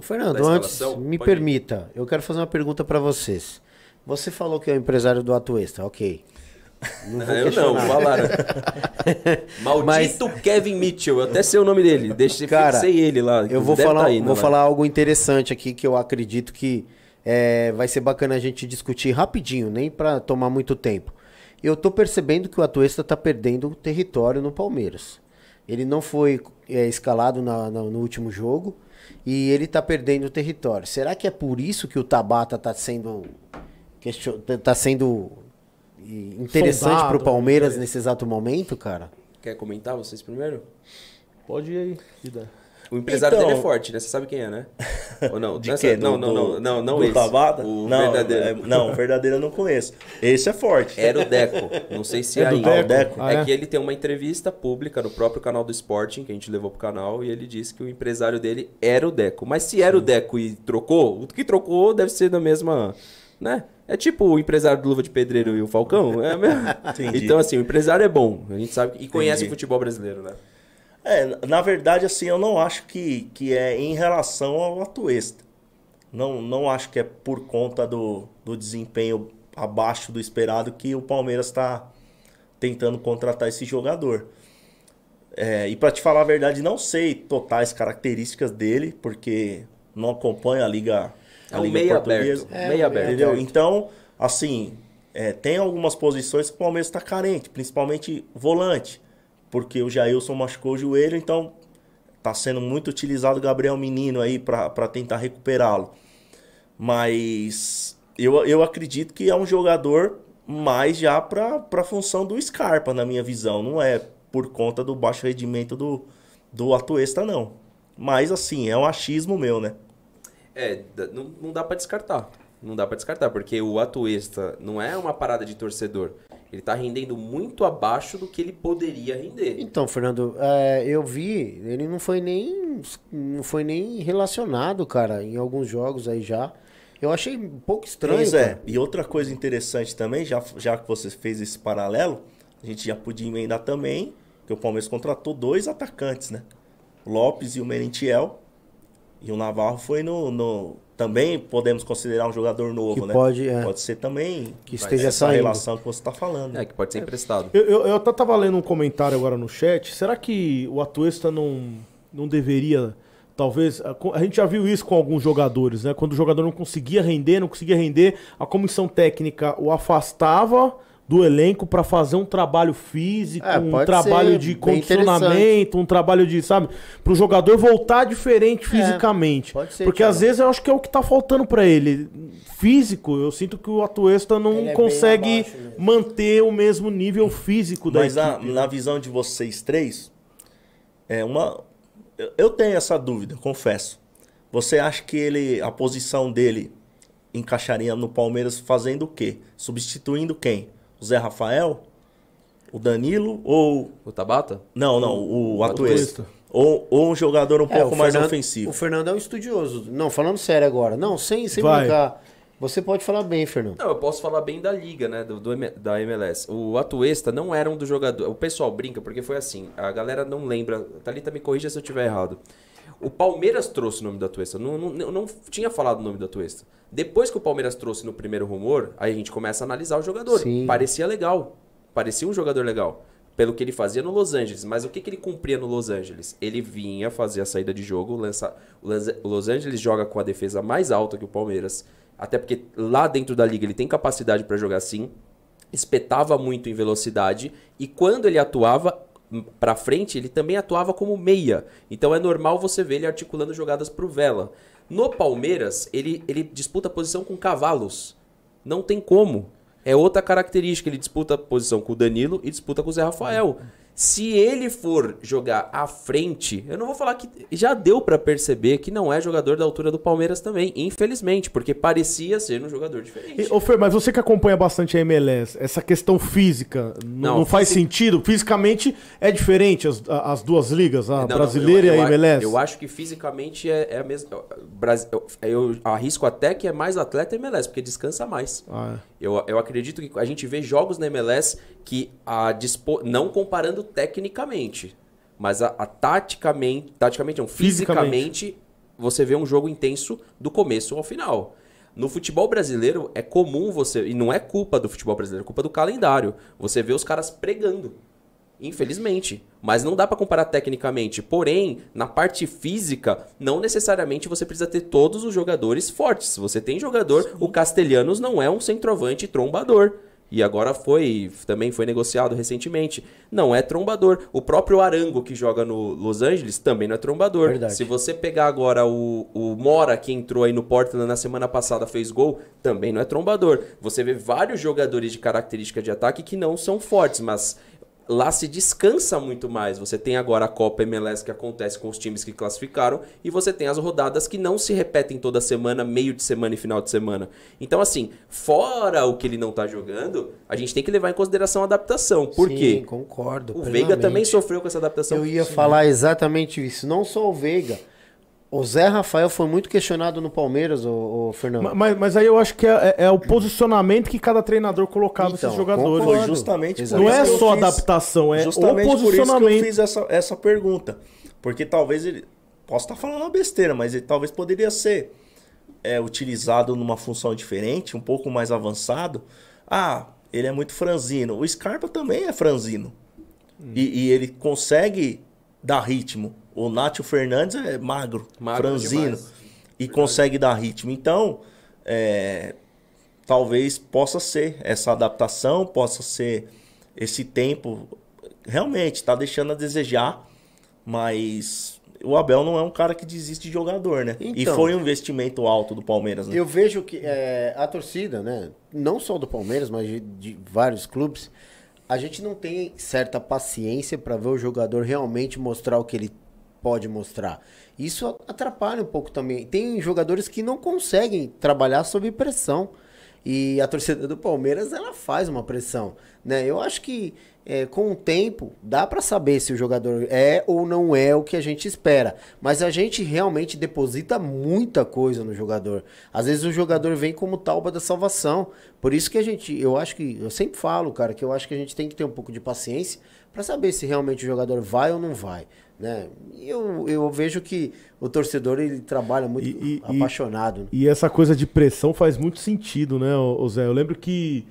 Fernando, antes, me Pode permita, ir. eu quero fazer uma pergunta para vocês. Você falou que é o empresário do Ato Extra, ok. Não, não eu não, falaram. Maldito Mas... Kevin Mitchell, eu até sei o nome dele. Deixei, Cara, fixei ele lá. Eu vou falar, tá indo, né, vou falar algo interessante aqui que eu acredito que é, vai ser bacana a gente discutir rapidinho, nem para tomar muito tempo. Eu tô percebendo que o Atuesta tá perdendo território no Palmeiras. Ele não foi é, escalado na, na, no último jogo e ele está perdendo o território. Será que é por isso que o Tabata está sendo question... tá, tá sendo interessante para o né? Palmeiras nesse exato momento, cara? Quer comentar vocês primeiro? Pode ir aí, Ida. O empresário então... dele é então- forte, né? Você sabe quem é, né? Ou não? De quem? Não, não, não, não, não, do esse. Tabata? O não, verdadeiro. É, não, o verdadeiro eu não conheço. Esse é forte. Era o Deco. Não sei se é, é ainda. Deco? Deco. É ah, é, é que ele tem uma entrevista pública no próprio canal do Sporting, que a gente levou pro canal, e ele disse que o empresário dele era o Deco. Mas se era Sim. o Deco e trocou, o que trocou deve ser da mesma, né? É tipo o empresário do Luva de Pedreiro e o Falcão, é mesmo? Então, assim, o empresário é bom. A gente sabe e conhece Entendi. o futebol brasileiro, né? É, na verdade, assim, eu não acho que, que é em relação ao atuista. Não, não acho que é por conta do, do desempenho abaixo do esperado que o Palmeiras está tentando contratar esse jogador. É, e para te falar a verdade, não sei totais características dele, porque não acompanho a liga, é a é um liga meio portuguesa. Aberto. É, meio aberto. Entendeu? Então, assim, é, tem algumas posições que o Palmeiras está carente, principalmente volante porque o Jailson machucou o joelho, então está sendo muito utilizado o Gabriel Menino aí para tentar recuperá-lo. Mas eu, eu acredito que é um jogador mais já para a função do Scarpa, na minha visão. Não é por conta do baixo rendimento do, do Atuesta, não. Mas assim, é um achismo meu, né? É, não, não dá para descartar. Não dá para descartar, porque o Atuesta não é uma parada de torcedor. Ele está rendendo muito abaixo do que ele poderia render. Então, Fernando, é, eu vi, ele não foi nem não foi nem relacionado, cara, em alguns jogos aí já. Eu achei um pouco estranho. Pois é. E outra coisa interessante também, já, já que você fez esse paralelo, a gente já podia emendar também que o Palmeiras contratou dois atacantes, né? Lopes e o Merentiel. E o Navarro foi no, no também podemos considerar um jogador novo, que né? Pode, é. pode ser também que esteja essa saindo. relação que você está falando. Né? É, que pode ser é. emprestado. Eu, eu, eu até estava lendo um comentário agora no chat. Será que o Atuesta não, não deveria, talvez. A, a gente já viu isso com alguns jogadores, né? Quando o jogador não conseguia render, não conseguia render, a comissão técnica o afastava do elenco para fazer um trabalho físico, é, um trabalho de condicionamento, um trabalho de, sabe, para o jogador voltar diferente é, fisicamente. É, pode ser, Porque cara. às vezes eu acho que é o que está faltando para ele. Físico, eu sinto que o Atuesta não é consegue manter o mesmo nível físico da Mas equipe. na, né? visão de vocês três, é uma eu, eu tenho essa dúvida, confesso. Você acha que ele a posição dele encaixaria no Palmeiras fazendo o quê? Substituindo quem? o Zé Rafael, o Danilo ou. O Tabata? Não, não, o, o Atuesta. Ou, ou, um jogador um é, pouco mais ofensivo. O Fernando é um estudioso. Não, falando sério agora. Não, sem, sem brincar. Você pode falar bem, Fernando. Não, eu posso falar bem da liga, né? Do, do da MLS. O Atuesta não era um dos jogadores. O pessoal brinca, porque foi assim. A galera não lembra. Thalita me corrija se eu estiver errado. O Palmeiras trouxe o nome da Tuesta. Não, não, eu não tinha falado o nome da Tuesta. Depois que o Palmeiras trouxe no primeiro rumor, aí a gente começa a analisar o jogador. Sim. Parecia legal. Parecia um jogador legal. Pelo que ele fazia no Los Angeles. Mas o que, que ele cumpria no Los Angeles? Ele vinha fazer a saída de jogo. Lança... O Los Angeles joga com a defesa mais alta que o Palmeiras. Até porque lá dentro da liga ele tem capacidade para jogar assim espetava muito em velocidade e quando ele atuava, para frente, ele também atuava como meia. Então é normal você ver ele articulando jogadas pro Vela. No Palmeiras, ele, ele disputa posição com cavalos. Não tem como. É outra característica. Ele disputa posição com o Danilo e disputa com o Zé Rafael. Se ele for jogar à frente, eu não vou falar que já deu para perceber que não é jogador da altura do Palmeiras também, infelizmente, porque parecia ser um jogador diferente. E, ô Fer, mas você que acompanha bastante a MLS, essa questão física não, não faz sentido? Fisicamente é diferente as, as duas ligas, a não, brasileira não, eu, e a MLS? Eu, acho que fisicamente é, é a mesma. Eu, eu, arrisco até que é mais atleta MLS, porque descansa mais. Ah, é. eu, eu acredito que a gente vê jogos na MLS que a dispo... não comparando tecnicamente. Mas a, a taticamente, taticamente não, fisicamente, fisicamente, você vê um jogo intenso do começo ao final. No futebol brasileiro é comum você, e não é culpa do futebol brasileiro, é culpa do calendário. Você vê os caras pregando. Infelizmente, mas não dá para comparar tecnicamente. Porém, na parte física, não necessariamente você precisa ter todos os jogadores fortes. Você tem jogador, Sim. o Castelhanos não é um centroavante trombador. E agora foi, também foi negociado recentemente. Não é trombador. O próprio Arango, que joga no Los Angeles, também não é trombador. Verdade. Se você pegar agora o, o Mora, que entrou aí no Portland na semana passada, fez gol, também não é trombador. Você vê vários jogadores de característica de ataque que não são fortes, mas lá se descansa muito mais. Você tem agora a Copa MLS que acontece com os times que classificaram e você tem as rodadas que não se repetem toda semana, meio de semana e final de semana. Então, assim, fora o que ele não tá jogando, a gente tem que levar em consideração a adaptação. Por Sim, quê? concordo. O Veiga também sofreu com essa adaptação. Eu ia Sim. falar exatamente isso. Não só o Veiga. O Zé Rafael foi muito questionado no Palmeiras, o, Fernando. Mas, mas, aí eu acho que é, é, é, o posicionamento que cada treinador colocava então, esses jogadores. Concordo. Foi justamente por Não é só fiz, adaptação, é justamente o posicionamento. Por isso que eu fiz essa, essa pergunta. Porque talvez ele. Posso estar falando uma besteira, mas ele talvez poderia ser é, utilizado numa função diferente, um pouco mais avançado. Ah, ele é muito franzino. O Scarpa também é franzino. Hum. E, e ele consegue dar ritmo. O Nátio Fernandes é magro, magro franzino, demais. e Verdade. consegue dar ritmo. Então, é, talvez possa ser essa adaptação, possa ser esse tempo. Realmente, está deixando a desejar, mas o Abel não é um cara que desiste de jogador, né? Então, e foi um investimento alto do Palmeiras, né? Eu vejo que é, a torcida, né? Não só do Palmeiras, mas de, de vários clubes a gente não tem certa paciência para ver o jogador realmente mostrar o que ele pode mostrar. Isso atrapalha um pouco também. Tem jogadores que não conseguem trabalhar sob pressão. E a torcida do Palmeiras, ela faz uma pressão, né? Eu acho que é, com o tempo dá para saber se o jogador é ou não é o que a gente espera. Mas a gente realmente deposita muita coisa no jogador. Às vezes o jogador vem como talba da salvação. Por isso que a gente, eu acho que, eu sempre falo, cara, que eu acho que a gente tem que ter um pouco de paciência para saber se realmente o jogador vai ou não vai. Né? Eu, eu vejo que o torcedor ele trabalha muito e, apaixonado. E, e, essa coisa de pressão faz muito sentido, né, o Zé? Eu lembro que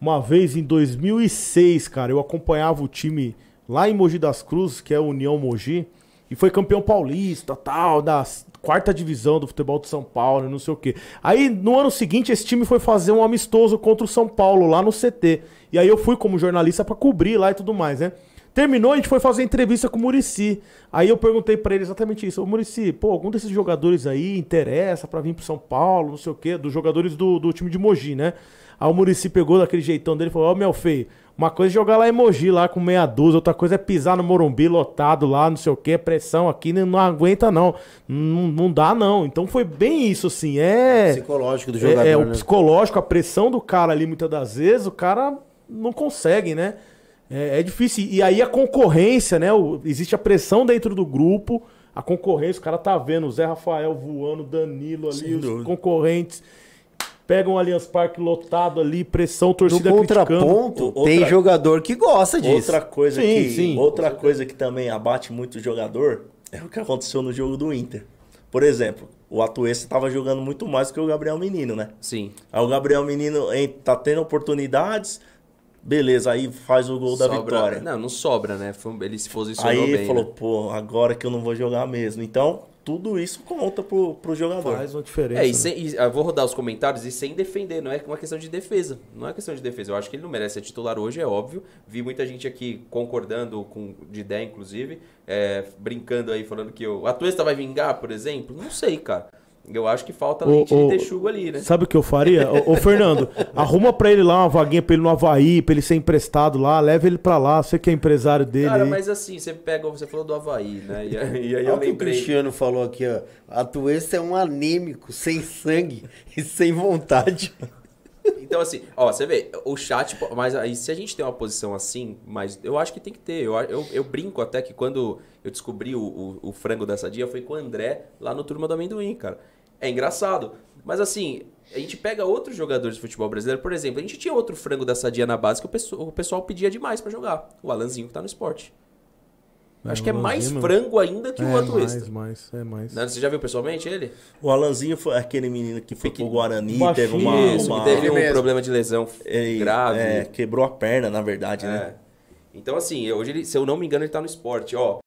uma vez em 2006, cara, eu acompanhava o time lá em Mogi das Cruzes, que é a União Mogi, e foi campeão paulista, tal, da quarta divisão do futebol de São Paulo, não sei o quê. Aí, no ano seguinte, esse time foi fazer um amistoso contra o São Paulo, lá no CT. E aí eu fui como jornalista para cobrir lá e tudo mais, né? Terminou, a gente foi fazer entrevista com o Murici. Aí eu perguntei para ele exatamente isso. Ô Murici, pô, algum desses jogadores aí interessa para vir pro São Paulo, não sei o quê, dos jogadores do, do time de Mogi, né? Aí o Murici pegou daquele jeitão dele e falou: Ó, oh, meu feio, uma coisa é jogar lá emoji lá com meia dúzia, outra coisa é pisar no Morumbi lotado lá, não sei o que, pressão aqui, não, aguenta não. não. Não dá não. Então foi bem isso, assim. É. é psicológico do jogador. É, é o né? psicológico, a pressão do cara ali, muitas das vezes, o cara não consegue, né? É, é difícil. E aí a concorrência, né? O, existe a pressão dentro do grupo, a concorrência, o cara tá vendo o Zé Rafael voando, Danilo ali, os dúvida. concorrentes pega um Allianz Parque lotado ali, pressão, torcida contra contraponto, tem jogador que gosta disso. Outra coisa sim, que, sim, outra coisa que também abate muito o jogador é o que aconteceu no jogo do Inter. Por exemplo, o Atuesta estava jogando muito mais que o Gabriel Menino, né? Sim. Aí o Gabriel Menino está tendo oportunidades, beleza, aí faz o gol sobra, da vitória. Não, não sobra, né? Ele se posicionou aí bem. Aí falou, né? pô, agora que eu não vou jogar mesmo. Então, tudo isso conta pro, pro jogador. Faz uma diferença. É, e, né? sem, e eu ah, vou rodar os comentários e sem defender, não é uma questão de defesa. Não é questão de defesa. Eu acho que ele não merece ser titular hoje, é óbvio. Vi muita gente aqui concordando com de ideia, inclusive, é, brincando aí, falando que o Atuesta vai vingar, por exemplo. Não sei, cara. Eu acho que falta o, leite o, de texugo ali, né? Sabe o que eu faria? ô, Fernando, arruma pra ele lá uma vaguinha pra ele no Havaí, pra ele ser emprestado lá, leva ele pra lá, você que é empresário dele. Cara, aí. mas assim, você pega, você falou do Havaí, né? E, aí, e aí Olha eu o que o Cristiano falou aqui, ó. A doença é um anêmico, sem sangue e sem vontade. Então, assim, ó, você vê, o chat. Mas aí, se a gente tem uma posição assim, mas eu acho que tem que ter. Eu, eu, eu brinco até que quando eu descobri o, o, o frango dessa dia, foi com o André lá no Turma do Amendoim, cara. É engraçado. Mas assim, a gente pega outros jogadores de futebol brasileiro, por exemplo, a gente tinha outro frango dessa dia na base que o pessoal, o pessoal pedia demais para jogar. O Alanzinho que tá no esporte. É, Acho que é mais frango ainda que é, o outro mais, Mais, é mais. Não, você já viu pessoalmente ele? O Alanzinho foi aquele menino que foi Fique... pro Guarani, Baixinho, teve uma, isso, uma... teve um mesmo. problema de lesão ele, grave. É, quebrou a perna, na verdade, né? É. Então, assim, hoje, ele, se eu não me engano, ele tá no esporte, ó.